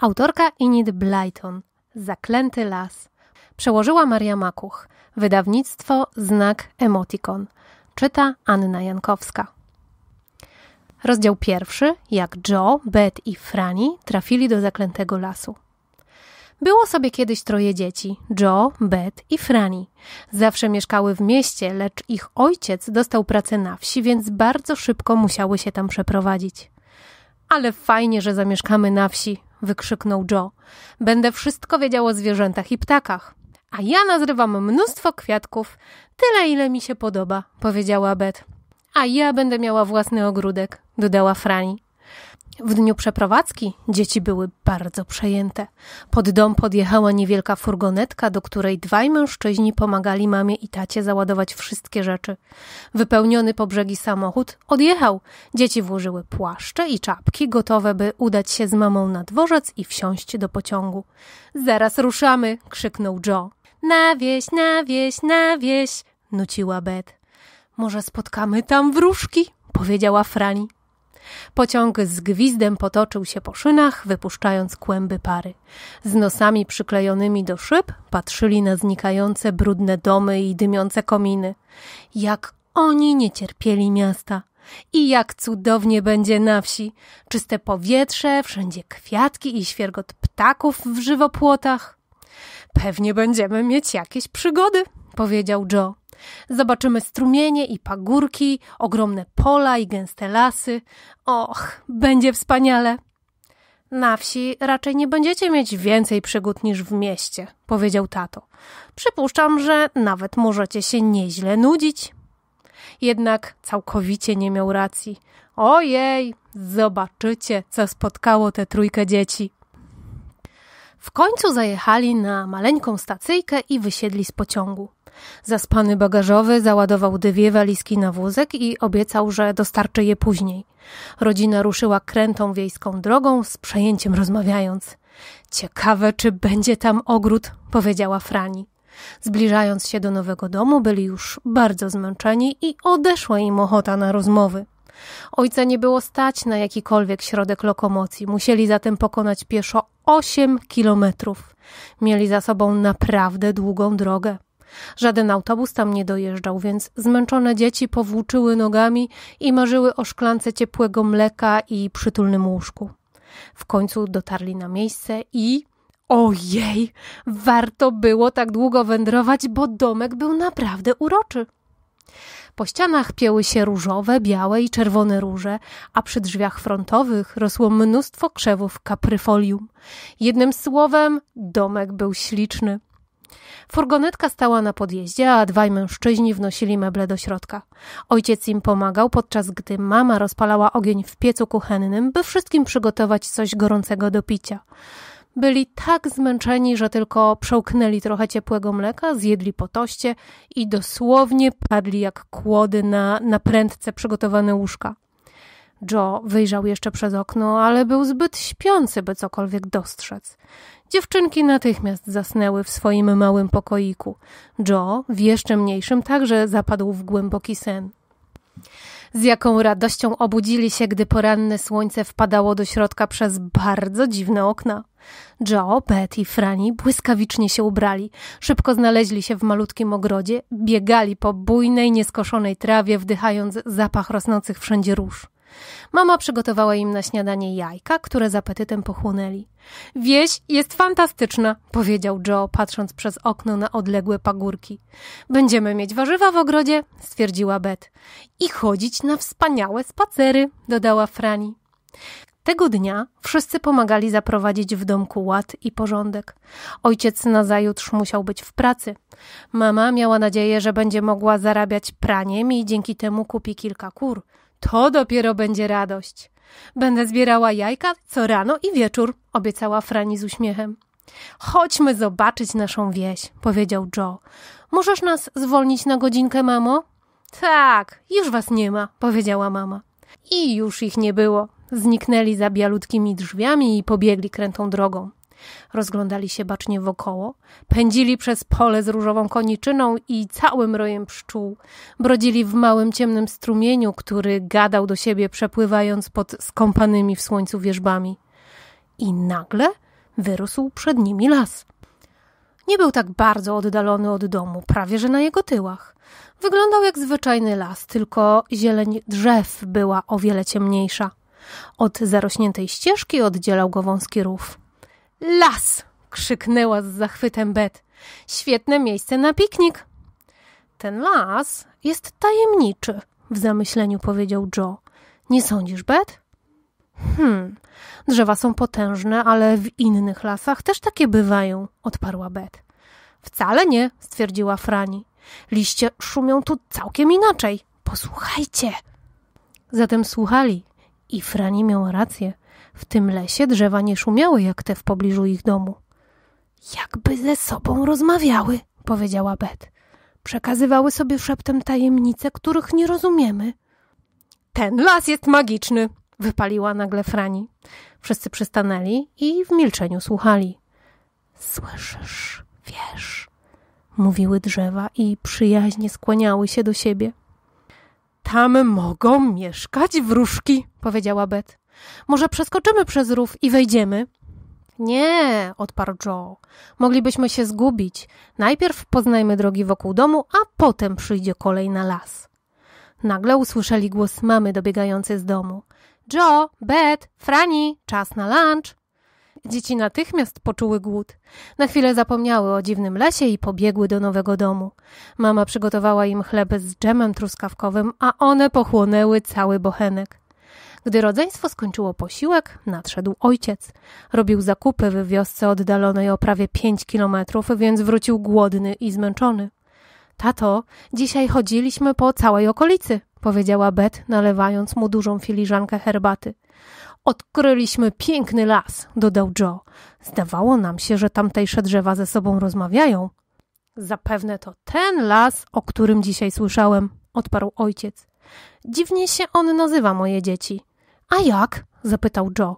Autorka Inid Blyton. Zaklęty las. Przełożyła Maria Makuch. Wydawnictwo Znak Emotikon. Czyta Anna Jankowska. Rozdział pierwszy. Jak Joe, Bet i Franny trafili do zaklętego lasu. Było sobie kiedyś troje dzieci: Joe, Bet i Franny. Zawsze mieszkały w mieście, lecz ich ojciec dostał pracę na wsi, więc bardzo szybko musiały się tam przeprowadzić. Ale fajnie, że zamieszkamy na wsi, wykrzyknął Joe. Będę wszystko wiedział o zwierzętach i ptakach. A ja nazrywam mnóstwo kwiatków, tyle ile mi się podoba, powiedziała Bet. A ja będę miała własny ogródek, dodała Frani. W dniu przeprowadzki dzieci były bardzo przejęte. Pod dom podjechała niewielka furgonetka, do której dwaj mężczyźni pomagali mamie i tacie załadować wszystkie rzeczy. Wypełniony po brzegi samochód odjechał. Dzieci włożyły płaszcze i czapki, gotowe by udać się z mamą na dworzec i wsiąść do pociągu. Zaraz ruszamy! krzyknął Joe. Na wieś, na wieś, na wieś! nuciła Bet. Może spotkamy tam wróżki? powiedziała Frani. Pociąg z gwizdem potoczył się po szynach, wypuszczając kłęby pary. Z nosami przyklejonymi do szyb patrzyli na znikające brudne domy i dymiące kominy. Jak oni nie cierpieli miasta. I jak cudownie będzie na wsi. Czyste powietrze, wszędzie kwiatki i świergot ptaków w żywopłotach. Pewnie będziemy mieć jakieś przygody, powiedział Joe. Zobaczymy strumienie i pagórki, ogromne pola i gęste lasy. Och, będzie wspaniale! Na wsi raczej nie będziecie mieć więcej przygód niż w mieście, powiedział tato. Przypuszczam, że nawet możecie się nieźle nudzić. Jednak całkowicie nie miał racji. Ojej, zobaczycie, co spotkało tę trójkę dzieci. W końcu zajechali na maleńką stacyjkę i wysiedli z pociągu. Zaspany bagażowy załadował dwie walizki na wózek i obiecał, że dostarczy je później. Rodzina ruszyła krętą wiejską drogą, z przejęciem rozmawiając. Ciekawe, czy będzie tam ogród, powiedziała Frani. Zbliżając się do nowego domu, byli już bardzo zmęczeni i odeszła im ochota na rozmowy. Ojca nie było stać na jakikolwiek środek lokomocji, musieli zatem pokonać pieszo 8 kilometrów. Mieli za sobą naprawdę długą drogę. Żaden autobus tam nie dojeżdżał, więc zmęczone dzieci powłóczyły nogami i marzyły o szklance ciepłego mleka i przytulnym łóżku. W końcu dotarli na miejsce i Ojej, warto było tak długo wędrować, bo domek był naprawdę uroczy. Po ścianach pieły się różowe, białe i czerwone róże, a przy drzwiach frontowych rosło mnóstwo krzewów kapryfolium. Jednym słowem, domek był śliczny. Furgonetka stała na podjeździe, a dwaj mężczyźni wnosili meble do środka. Ojciec im pomagał, podczas gdy mama rozpalała ogień w piecu kuchennym, by wszystkim przygotować coś gorącego do picia byli tak zmęczeni, że tylko przełknęli trochę ciepłego mleka, zjedli po toście i dosłownie padli jak kłody na naprędce przygotowane łóżka. Joe wyjrzał jeszcze przez okno, ale był zbyt śpiący, by cokolwiek dostrzec. Dziewczynki natychmiast zasnęły w swoim małym pokoiku. Joe, w jeszcze mniejszym, także zapadł w głęboki sen z jaką radością obudzili się, gdy poranne słońce wpadało do środka przez bardzo dziwne okna. Joe, Bet i Frani błyskawicznie się ubrali. Szybko znaleźli się w malutkim ogrodzie, biegali po bujnej, nieskoszonej trawie, wdychając zapach rosnących wszędzie róż. Mama przygotowała im na śniadanie jajka, które z apetytem pochłonęli. Wieś jest fantastyczna, powiedział Joe, patrząc przez okno na odległe pagórki. Będziemy mieć warzywa w ogrodzie, stwierdziła Bet. I chodzić na wspaniałe spacery, dodała Frani. Tego dnia wszyscy pomagali zaprowadzić w domku ład i porządek. Ojciec nazajutrz musiał być w pracy. Mama miała nadzieję, że będzie mogła zarabiać praniem i dzięki temu kupi kilka kur. To dopiero będzie radość. Będę zbierała jajka co rano i wieczór, obiecała Frani z uśmiechem. Chodźmy zobaczyć naszą wieś, powiedział Joe. Możesz nas zwolnić na godzinkę, mamo? Tak, już was nie ma, powiedziała mama. I już ich nie było. Zniknęli za bialutkimi drzwiami i pobiegli krętą drogą. Rozglądali się bacznie wokoło, pędzili przez pole z różową koniczyną i całym rojem pszczół, brodzili w małym ciemnym strumieniu, który gadał do siebie, przepływając pod skąpanymi w słońcu wierzbami. I nagle wyrósł przed nimi las. Nie był tak bardzo oddalony od domu, prawie że na jego tyłach. Wyglądał jak zwyczajny las, tylko zieleń drzew była o wiele ciemniejsza. Od zarośniętej ścieżki oddzielał go wąski rów. Las! krzyknęła z zachwytem Bet. Świetne miejsce na piknik. Ten las jest tajemniczy, w zamyśleniu powiedział Joe. Nie sądzisz, Bet? Hmm, drzewa są potężne, ale w innych lasach też takie bywają, odparła Bet. Wcale nie, stwierdziła Frani. Liście szumią tu całkiem inaczej. Posłuchajcie. Zatem słuchali i Frani miała rację. W tym lesie drzewa nie szumiały jak te w pobliżu ich domu. Jakby ze sobą rozmawiały, powiedziała Bet. Przekazywały sobie szeptem tajemnice, których nie rozumiemy. Ten las jest magiczny, wypaliła nagle Frani. Wszyscy przystanęli i w milczeniu słuchali. Słyszysz, wiesz, mówiły drzewa i przyjaźnie skłaniały się do siebie. Tam mogą mieszkać wróżki, powiedziała Bet. Może przeskoczymy przez rów i wejdziemy? Nie, odparł Joe. Moglibyśmy się zgubić. Najpierw poznajmy drogi wokół domu, a potem przyjdzie kolej na las. Nagle usłyszeli głos mamy dobiegający z domu. Joe, Bet, Frani, czas na lunch. Dzieci natychmiast poczuły głód. Na chwilę zapomniały o dziwnym lesie i pobiegły do nowego domu. Mama przygotowała im chleb z dżemem truskawkowym, a one pochłonęły cały bochenek. Gdy rodzeństwo skończyło posiłek, nadszedł ojciec. Robił zakupy w wiosce oddalonej o prawie pięć kilometrów, więc wrócił głodny i zmęczony. Tato, dzisiaj chodziliśmy po całej okolicy, powiedziała Bet, nalewając mu dużą filiżankę herbaty. Odkryliśmy piękny las, dodał Joe. Zdawało nam się, że tamtejsze drzewa ze sobą rozmawiają. Zapewne to ten las, o którym dzisiaj słyszałem, odparł ojciec. Dziwnie się on nazywa moje dzieci. A jak? zapytał Joe.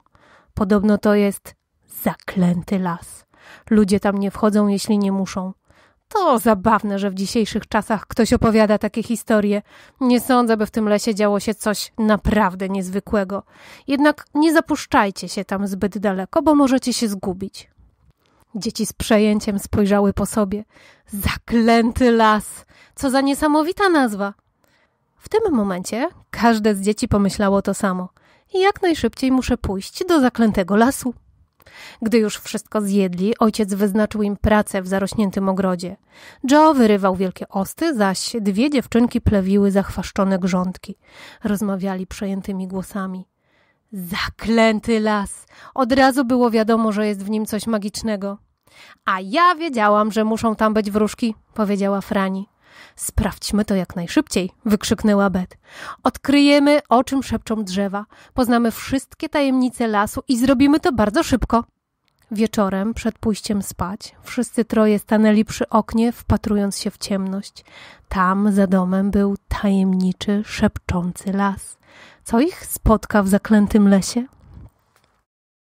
Podobno to jest zaklęty las. Ludzie tam nie wchodzą, jeśli nie muszą. To zabawne, że w dzisiejszych czasach ktoś opowiada takie historie. Nie sądzę, by w tym lesie działo się coś naprawdę niezwykłego. Jednak nie zapuszczajcie się tam zbyt daleko, bo możecie się zgubić. Dzieci z przejęciem spojrzały po sobie. Zaklęty las! Co za niesamowita nazwa! W tym momencie każde z dzieci pomyślało to samo i jak najszybciej muszę pójść do zaklętego lasu. Gdy już wszystko zjedli, ojciec wyznaczył im pracę w zarośniętym ogrodzie. Joe wyrywał wielkie osty, zaś dwie dziewczynki plewiły zachwaszczone grządki. Rozmawiali przejętymi głosami. Zaklęty las! Od razu było wiadomo, że jest w nim coś magicznego. A ja wiedziałam, że muszą tam być wróżki, powiedziała Frani. Sprawdźmy to jak najszybciej, wykrzyknęła Bet. Odkryjemy, o czym szepczą drzewa, poznamy wszystkie tajemnice lasu i zrobimy to bardzo szybko. Wieczorem, przed pójściem spać, wszyscy troje stanęli przy oknie, wpatrując się w ciemność. Tam, za domem, był tajemniczy, szepczący las. Co ich spotka w zaklętym lesie?